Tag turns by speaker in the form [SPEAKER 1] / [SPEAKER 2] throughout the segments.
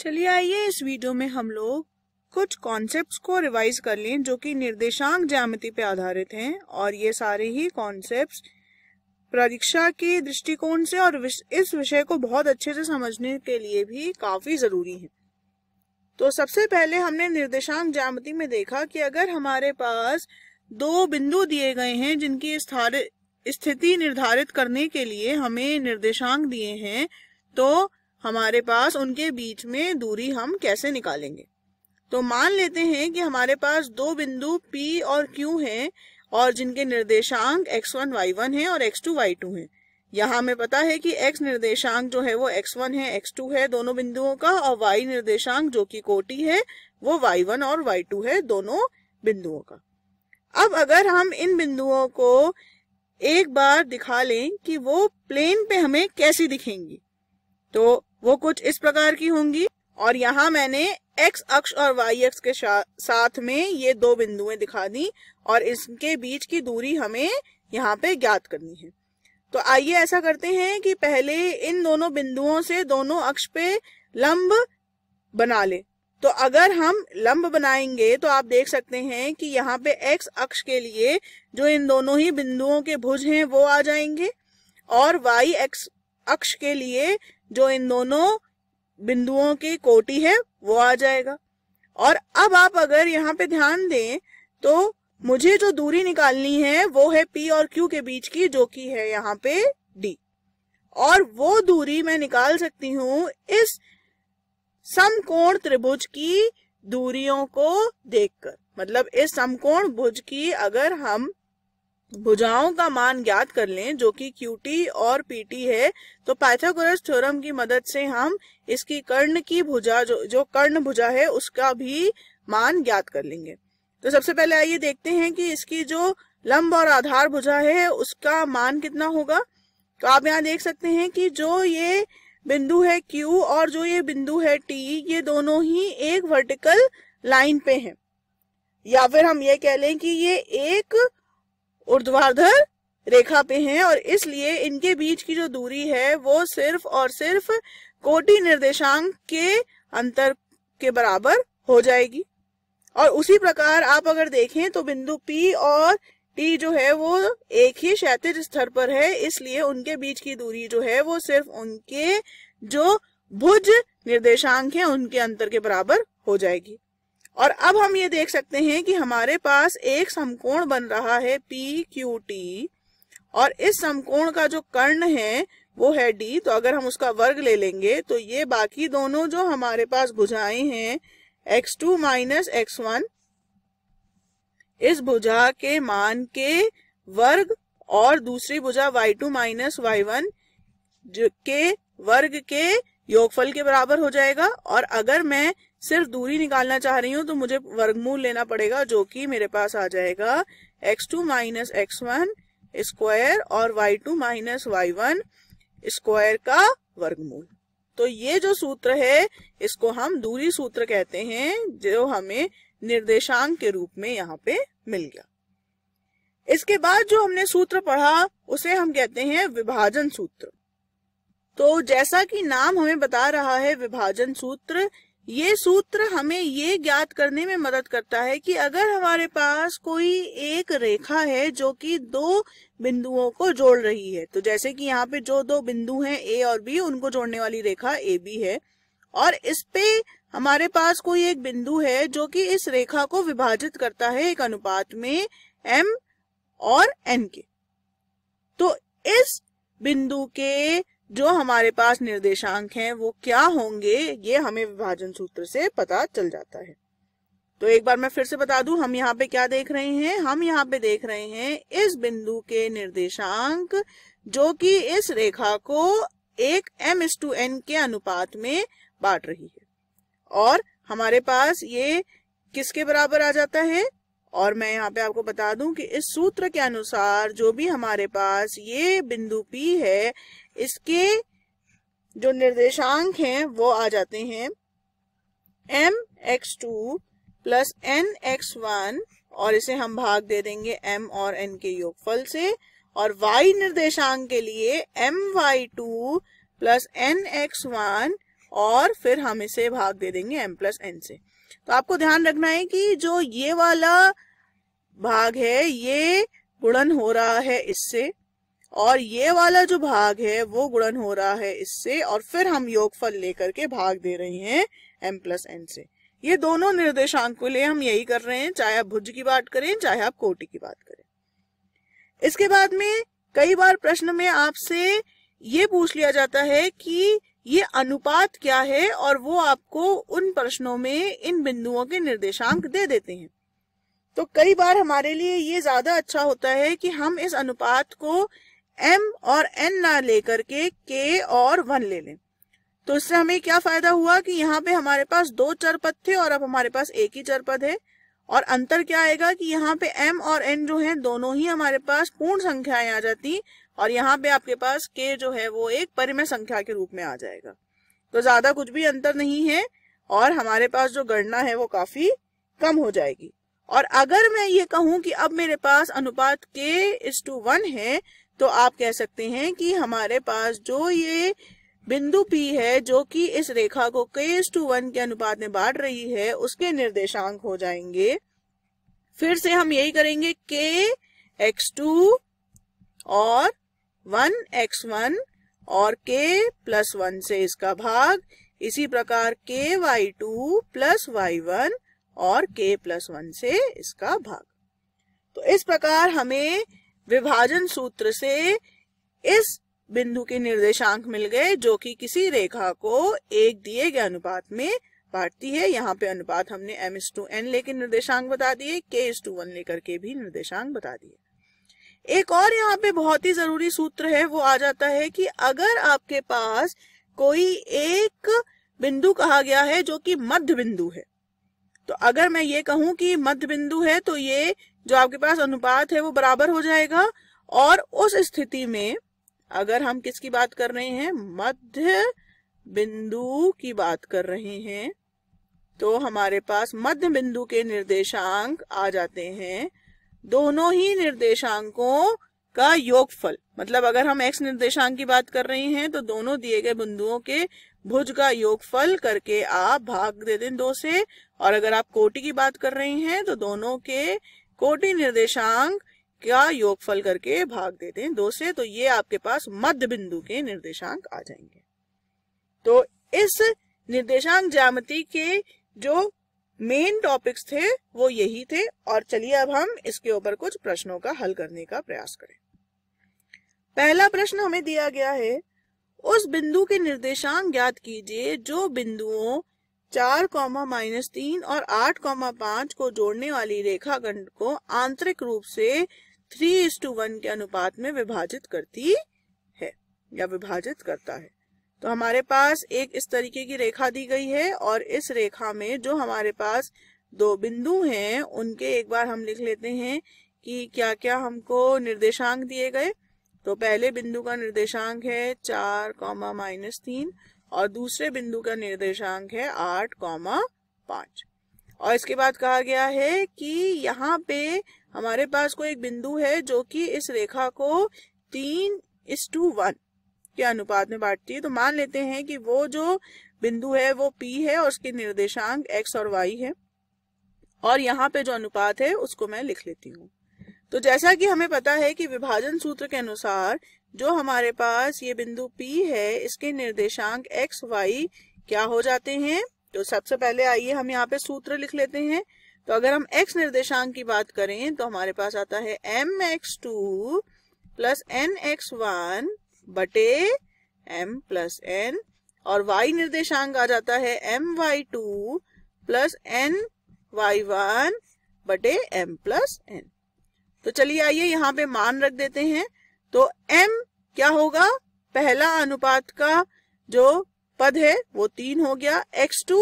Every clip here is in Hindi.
[SPEAKER 1] चलिए आइए इस वीडियो में हम लोग कुछ कॉन्सेप्ट्स को रिवाइज कर लें जो कि निर्देशांक ज्यामिति पर आधारित हैं और ये सारे ही कॉन्सेप्ट्स परीक्षा के दृष्टिकोण से और इस विषय को बहुत अच्छे से समझने के लिए भी काफी जरूरी है तो सबसे पहले हमने निर्देशांक ज्यामिति में देखा कि अगर हमारे पास दो बिंदु दिए गए हैं जिनकी स्थिति निर्धारित करने के लिए हमें निर्देशांक दिए हैं तो हमारे पास उनके बीच में दूरी हम कैसे निकालेंगे तो मान लेते हैं कि हमारे पास दो बिंदु P और Q हैं और जिनके निर्देशांक x1 y1 है और x2 y2 है यहाँ हमें पता है कि x निर्देशांक जो है वो x1 है x2 है दोनों बिंदुओं का और y निर्देशांक जो कि कोटी है वो y1 और y2 है दोनों बिंदुओं का अब अगर हम इन बिंदुओं को एक बार दिखा लें कि वो प्लेन पे हमें कैसी दिखेंगी तो वो कुछ इस प्रकार की होंगी और यहाँ मैंने x अक्ष और y अक्ष के साथ में ये दो बिंदुएं दिखा दी और इसके बीच की दूरी हमें यहाँ पे ज्ञात करनी है तो आइए ऐसा करते हैं कि पहले इन दोनों बिंदुओं से दोनों अक्ष पे लंब बना ले तो अगर हम लंब बनाएंगे तो आप देख सकते हैं कि यहाँ पे x अक्ष के लिए जो इन दोनों ही बिंदुओं के भुज हैं वो आ जाएंगे और y अक्ष के लिए जो इन दोनों बिंदुओं की कोटी है वो आ जाएगा और अब आप अगर यहाँ पे ध्यान दें तो मुझे जो दूरी निकालनी है वो है P और Q के बीच की जो कि है यहाँ पे D और वो दूरी मैं निकाल सकती हूँ इस समकोण त्रिभुज की दूरियों को देखकर मतलब इस समकोण भुज की अगर हम भुजाओं का मान ज्ञात कर लें जो कि QT और PT है तो पाइथागोरस थ्योरम की मदद से हम इसकी कर्ण की भुजा जो जो कर्ण भुजा है उसका भी मान ज्ञात कर लेंगे तो सबसे पहले आइए देखते हैं कि इसकी जो लंब और आधार भुजा है उसका मान कितना होगा तो आप यहाँ देख सकते हैं कि जो ये बिंदु है Q और जो ये बिंदु है T ये दोनों ही एक वर्टिकल लाइन पे हैं या फिर हम ये कह लें कि ये एक ऊर्ध्वाधर रेखा पे हैं और इसलिए इनके बीच की जो दूरी है वो सिर्फ और सिर्फ कोटि निर्देशांक के अंतर के बराबर हो जाएगी और उसी प्रकार आप अगर देखें तो बिंदु P और T जो है वो एक ही क्षैतिज स्तर पर है इसलिए उनके बीच की दूरी जो है वो सिर्फ उनके जो भुज निर्देशांक है उनके अंतर के बराबर हो जाएगी और अब हम ये देख सकते हैं कि हमारे पास एक समकोण बन रहा है पी क्यू टी और इस समकोण का जो कर्ण है वो है डी तो अगर हम उसका वर्ग ले लेंगे तो ये बाकी दोनों जो हमारे पास भुजाएं हैं x two minus x one इस भुजा के मान के वर्ग और दूसरी भुजा y2 to minus y one के वर्ग के योगफल के बराबर हो जाएगा और अगर मैं सिर्फ दूरी निकालना चाह रही हूँ तो मुझे वर्गमूल लेना पड़ेगा जो कि मेरे पास आ जाएगा x two minus x one square और y two minus y one square का वर्गमूल तो ये जो सूत्र है इसको हम दूरी सूत्र कहते हैं जो हमें निर्देशांक के रूप में यहाँ पे मिल गया इसके बाद जो हमने सूत्र पढ़ा उसे हम कहते हैं विभाजन सूत्र तो जैसा कि नाम हमें बता रहा है विभाजन सूत्र ये सूत्र हमें ये ज्ञात करने में मदद करता है कि अगर हमारे पास कोई एक रेखा है जो कि दो बिंदुओं को जोड़ रही है तो जैसे कि यहाँ पे जो दो बिंदु हैं ए और बी उनको जोड़ने वाली रेखा ए बी है और इस पे हमारे पास कोई एक बिंदु है जो कि इस रेखा को विभाजित करता है एक अनुपात में एम और एन के तो इस बिंदु के जो हमारे पास निर्देशांक हैं वो क्या होंगे ये हमें विभाजन सूत्र से पता चल जाता है तो एक बार मैं फिर से बता दूं हम यहाँ पे क्या देख रहे हैं हम यहाँ पे देख रहे हैं इस बिंदु के निर्देशांक जो कि इस रेखा को एक एम एस टू एन के अनुपात में बांट रही है और हमारे पास ये किसके बराबर आ जाता है और मैं यहाँ पे आपको बता दूं कि इस सूत्र के अनुसार जो भी हमारे पास ये बिंदु P है इसके जो निर्देशांक हैं वो आ जाते हैं m x two plus n x one और इसे हम भाग दे देंगे m और n के योगफल से और y निर्देशांक के लिए m y two plus n x one और फिर हम इसे भाग दे देंगे m प्लस एन से तो आपको ध्यान रखना है कि जो ये वाला भाग है ये गुणन हो रहा है इससे और ये वाला जो भाग है वो गुणन हो रहा है इससे और फिर हम योगफल लेकर के भाग दे रहे हैं एम प्लस एन से ये दोनों निर्देशांक के लिए हम यही कर रहे हैं चाहे आप भुज की बात करें चाहे आप कोटि की बात करें इसके बाद में कई बार प्रश्न में आपसे ये पूछ लिया जाता है कि ये अनुपात क्या है और वो आपको उन प्रश्नों में इन बिंदुओं के निर्देशांक दे देते हैं तो कई बार हमारे लिए ये ज्यादा अच्छा होता है कि हम इस अनुपात को एम और एन ना लेकर के k और वन ले लें तो इससे हमें क्या फायदा हुआ कि यहाँ पे हमारे पास दो चरपद थे और अब हमारे पास एक ही चरपद है और अंतर क्या आएगा कि यहाँ पे m और n जो है दोनों ही हमारे पास पूर्ण संख्याएं आ जाती और यहाँ पे आपके पास k जो है वो एक परिमय संख्या के रूप में आ जाएगा तो ज्यादा कुछ भी अंतर नहीं है और हमारे पास जो गणना है वो काफी कम हो जाएगी और अगर मैं ये कहूं कि अब मेरे पास अनुपात के इस टू वन है तो आप कह सकते हैं कि हमारे पास जो ये बिंदु P है जो कि इस रेखा को के टू वन के अनुपात में बांट रही है उसके निर्देशांक हो जाएंगे फिर से हम यही करेंगे के एक्स टू और वन एक्स वन और के प्लस वन से इसका भाग इसी प्रकार के y two plus y one और के प्लस वन से इसका भाग तो इस प्रकार हमें विभाजन सूत्र से इस बिंदु के निर्देशांक मिल गए जो कि किसी रेखा को एक दिए गए अनुपात में बांटती है यहाँ पे अनुपात हमने एम इस टू एन लेकर निर्देशांक बता दिए के इस टू वन लेकर के भी निर्देशांक बता दिए एक और यहाँ पे बहुत ही जरूरी सूत्र है वो आ जाता है कि अगर आपके पास कोई एक बिंदु कहा गया है जो कि मध्य बिंदु है तो अगर मैं ये कहूं कि मध्य बिंदु है तो ये जो आपके पास अनुपात है वो बराबर हो जाएगा और उस स्थिति में अगर हम किसकी बात कर रहे हैं मध्य बिंदु की बात कर रहे हैं तो हमारे पास मध्य बिंदु के निर्देशांक आ जाते हैं दोनों ही निर्देशांकों का योगफल मतलब अगर हम x निर्देशांक की बात कर रहे हैं तो दोनों दिए गए बिंदुओं के भुज का योगफल करके आप भाग दे दें दो से और अगर आप कोटि की बात कर रही हैं तो दोनों के कोटि निर्देशांक का योगफल करके भाग दे दें दो से तो ये आपके पास मध्य बिंदु के निर्देशांक आ जाएंगे तो इस निर्देशांक ज्यामति के जो मेन टॉपिक्स थे वो यही थे और चलिए अब हम इसके ऊपर कुछ प्रश्नों का हल करने का प्रयास करें पहला प्रश्न हमें दिया गया है उस बिंदु के निर्देशांक ज्ञात कीजिए जो बिंदुओं चार कॉमा माइनस तीन और आठ कॉमा पांच को जोड़ने वाली रेखाखंड को आंतरिक रूप से थ्री इस टू वन के अनुपात में विभाजित करती है या विभाजित करता है तो हमारे पास एक इस तरीके की रेखा दी गई है और इस रेखा में जो हमारे पास दो बिंदु हैं उनके एक बार हम लिख लेते हैं कि क्या क्या हमको निर्देशांक दिए गए तो पहले बिंदु का निर्देशांक है चार कॉमा माइनस तीन और दूसरे बिंदु का निर्देशांक है आठ कॉमा पांच और इसके बाद कहा गया है कि यहाँ पे हमारे पास कोई एक बिंदु है जो कि इस रेखा को तीन इस टू वन के अनुपात में बांटती है तो मान लेते हैं कि वो जो बिंदु है वो P है और उसके निर्देशांक X और Y है और यहाँ पे जो अनुपात है उसको मैं लिख लेती हूँ तो जैसा कि हमें पता है कि विभाजन सूत्र के अनुसार जो हमारे पास ये बिंदु P है इसके निर्देशांक x, y क्या हो जाते हैं तो सबसे पहले आइए हम यहाँ पे सूत्र लिख लेते हैं तो अगर हम x निर्देशांक की बात करें तो हमारे पास आता है m x two plus n x one बटे एम प्लस एन और y निर्देशांक आ जाता है m y two plus n y one बटे एम प्लस एन तो चलिए आइए यहाँ पे मान रख देते हैं तो एम क्या होगा पहला अनुपात का जो पद है वो तीन हो गया एक्स टू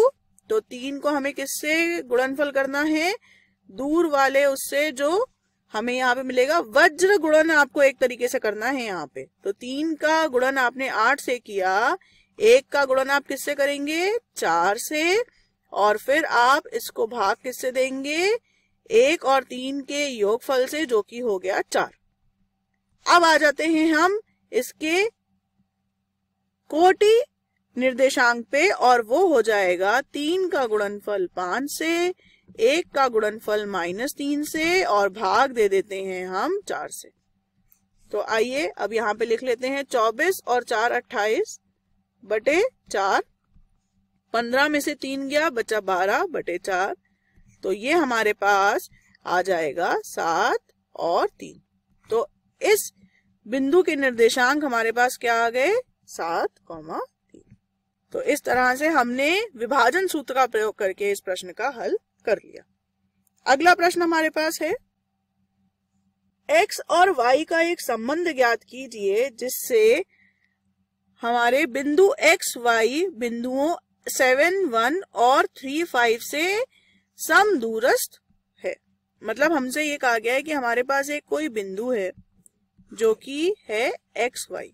[SPEAKER 1] तो तीन को हमें किससे गुणनफल करना है दूर वाले उससे जो हमें यहाँ पे मिलेगा वज्र गुणन आपको एक तरीके से करना है यहाँ पे तो तीन का गुणन आपने आठ से किया एक का गुणन आप किससे करेंगे चार से और फिर आप इसको भाग किससे देंगे एक और तीन के योगफल से जो कि हो गया चार अब आ जाते हैं हम इसके कोटि निर्देशांक पे और वो हो जाएगा तीन का गुणनफल पांच से एक का गुणनफल माइनस तीन से और भाग दे देते हैं हम चार से तो आइए अब यहाँ पे लिख लेते हैं चौबीस और चार अट्ठाईस बटे चार पंद्रह में से तीन गया बचा बारह बटे चार तो ये हमारे पास आ जाएगा सात और तीन तो इस बिंदु के निर्देशांक हमारे पास क्या आ गए सात कौमा तीन तो इस तरह से हमने विभाजन सूत्र का प्रयोग करके इस प्रश्न का हल कर लिया अगला प्रश्न हमारे पास है एक्स और वाई का एक संबंध ज्ञात कीजिए जिससे हमारे बिंदु एक्स वाई बिंदुओं सेवन वन और थ्री फाइव से सम दूरस्थ है मतलब हमसे ये कहा गया है कि हमारे पास एक कोई बिंदु है जो कि है एक्स वाई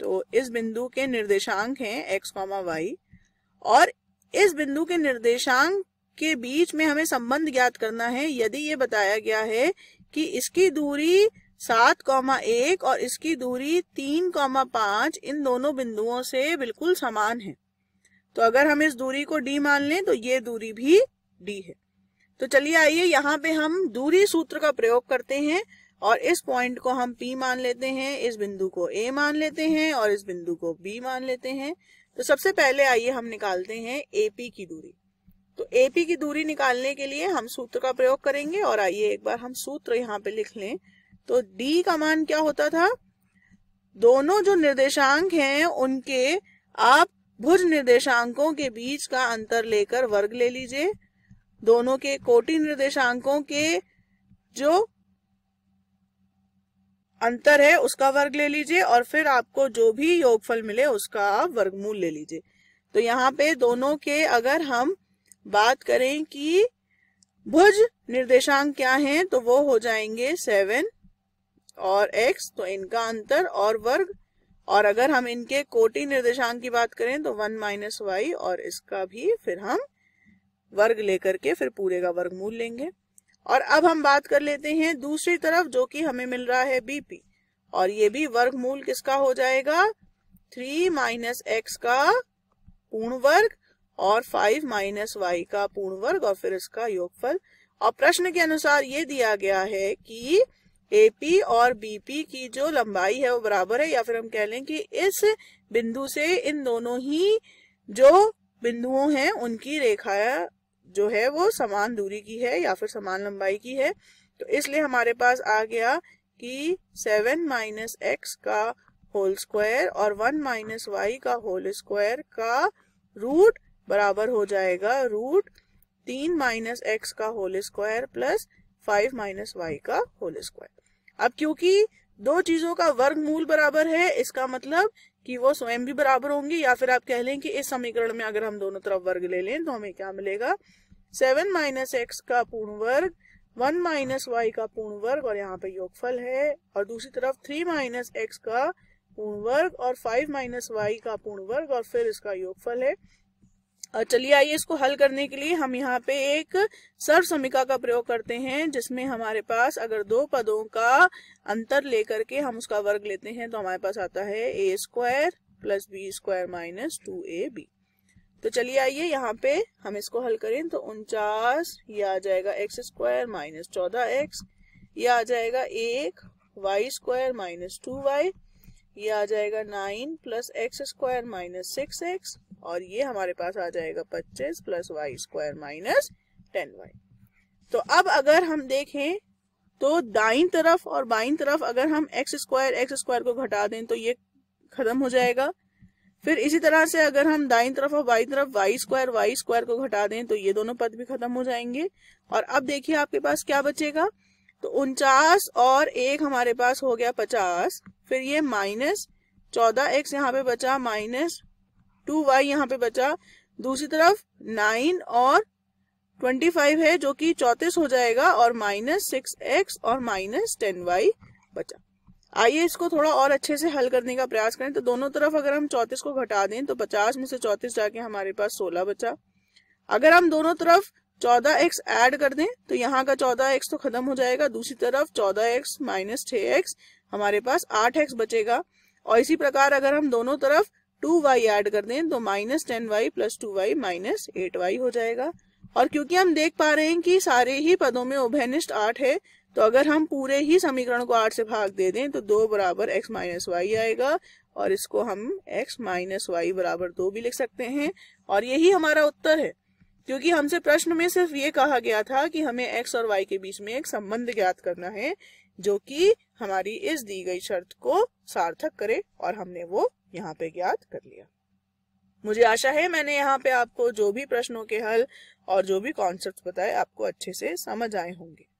[SPEAKER 1] तो इस बिंदु के निर्देशांक हैं एक्स कॉमा वाई और इस बिंदु के निर्देशांक के बीच में हमें संबंध ज्ञात करना है यदि ये बताया गया है कि इसकी दूरी सात कौमा एक और इसकी दूरी तीन कौमा पांच इन दोनों बिंदुओं से बिल्कुल समान है तो अगर हम इस दूरी को डी मान लें तो ये दूरी भी डी है तो चलिए आइए यहाँ पे हम दूरी सूत्र का प्रयोग करते हैं और इस पॉइंट को हम पी मान लेते हैं इस बिंदु को ए मान लेते हैं और इस बिंदु को बी मान लेते हैं तो सबसे पहले आइए हम निकालते हैं एपी की दूरी तो एपी की दूरी निकालने के लिए हम सूत्र का प्रयोग करेंगे और आइए एक बार हम सूत्र यहाँ पे लिख लें तो डी का मान क्या होता था दोनों जो निर्देशांक हैं उनके आप भुज निर्देशांकों के बीच का अंतर लेकर वर्ग ले लीजिए दोनों के कोटि निर्देशांकों के जो अंतर है उसका वर्ग ले लीजिए और फिर आपको जो भी योगफल मिले उसका आप वर्गमूल ले लीजिए तो यहाँ पे दोनों के अगर हम बात करें कि भुज निर्देशांक क्या हैं तो वो हो जाएंगे सेवन और एक्स तो इनका अंतर और वर्ग और अगर हम इनके कोटि निर्देशांक की बात करें तो वन माइनस वाई और इसका भी फिर हम वर्ग लेकर के फिर पूरे का मूल लेंगे और अब हम बात कर लेते हैं दूसरी तरफ जो कि हमें मिल रहा है बीपी और ये भी वर्गमूल किसका हो जाएगा थ्री माइनस एक्स का पूर्ण वर्ग और फाइव माइनस वाई का पूर्ण वर्ग और फिर इसका योगफल और प्रश्न के अनुसार ये दिया गया है कि एपी और बीपी की जो लंबाई है वो बराबर है या फिर हम कह लें कि इस बिंदु से इन दोनों ही जो बिंदुओं हैं उनकी रेखाया जो है वो समान दूरी की है या फिर समान लंबाई की है तो इसलिए हमारे पास आ गया कि सेवन माइनस एक्स का होल स्क्वायर और वन माइनस वाई का होल स्क्वायर का रूट बराबर हो जाएगा रूट तीन माइनस एक्स का whole square plus five minus y का होल स्क्वायर अब क्योंकि दो चीजों का वर्ग मूल बराबर है इसका मतलब कि वो स्वयं भी बराबर होंगी या फिर आप कह लें कि इस समीकरण में अगर हम दोनों तरफ वर्ग ले लें तो हमें क्या मिलेगा सेवन माइनस एक्स का पूर्ण वर्ग वन माइनस वाई का पूर्ण वर्ग और यहाँ पे योगफल है और दूसरी तरफ थ्री माइनस एक्स का पूर्ण वर्ग और फाइव माइनस वाई का पूर्ण वर्ग और फिर इसका योगफल है और चलिए आइए इसको हल करने के लिए हम यहाँ पे एक सर्व समीका का प्रयोग करते हैं जिसमें हमारे पास अगर दो पदों का अंतर लेकर के हम उसका वर्ग लेते हैं तो हमारे पास आता है a square plus b square minus two a b तो चलिए आइए यहाँ पे हम इसको हल करें तो उनचास ये आ जाएगा एक्स स्क्वायर माइनस चौदह एक्स ये आ जाएगा एक y square minus two y ये आ जाएगा nine plus x square minus six x और ये हमारे पास आ जाएगा पच्चीस plus y square minus ten y तो अब अगर हम देखें तो दाइन तरफ और बाइन तरफ अगर हम एक्स स्क्वायर एक्स स्क्वायर को घटा दें तो ये खत्म हो जाएगा फिर इसी तरह से अगर हम दाई तरफ और बाई तरफ वाई स्क्वायर वाई स्क्वायर को घटा दें तो ये दोनों पद भी खत्म हो जाएंगे और अब देखिए आपके पास क्या बचेगा तो उनचास और एक हमारे पास हो गया पचास फिर ये माइनस चौदह एक्स यहाँ पे बचा माइनस टू वाई यहाँ पे बचा दूसरी तरफ नाइन और ट्वेंटी फाइव है जो कि चौतीस हो जाएगा और माइनस सिक्स एक्स और माइनस टेन वाई बचा आइए इसको थोड़ा और अच्छे से हल करने का प्रयास करें तो दोनों तरफ अगर हम चौतीस को घटा दें तो पचास में से चौतीस जाके हमारे पास सोलह बचा अगर हम दोनों तरफ चौदह एक्स एड कर दें तो यहाँ का चौदह एक्स तो खत्म हो जाएगा दूसरी तरफ चौदह एक्स माइनस छ एक्स हमारे पास आठ एक्स बचेगा और इसी प्रकार अगर हम दोनों तरफ टू वाई एड कर दें तो minus ten y plus two y minus eight y हो जाएगा और क्योंकि हम देख पा रहे हैं कि सारे ही पदों में उभयनिष्ठ आठ है तो अगर हम पूरे ही समीकरण को आठ से भाग दे दें तो दो बराबर एक्स माइनस वाई आएगा और इसको हम x माइनस वाई बराबर दो भी लिख सकते हैं और यही हमारा उत्तर है क्योंकि हमसे प्रश्न में सिर्फ ये कहा गया था कि हमें x और y के बीच में एक संबंध ज्ञात करना है जो कि हमारी इस दी गई शर्त को सार्थक करे और हमने वो यहाँ पे ज्ञात कर लिया मुझे आशा है मैंने यहाँ पे आपको जो भी प्रश्नों के हल और जो भी कॉन्सेप्ट बताए आपको अच्छे से समझ आए होंगे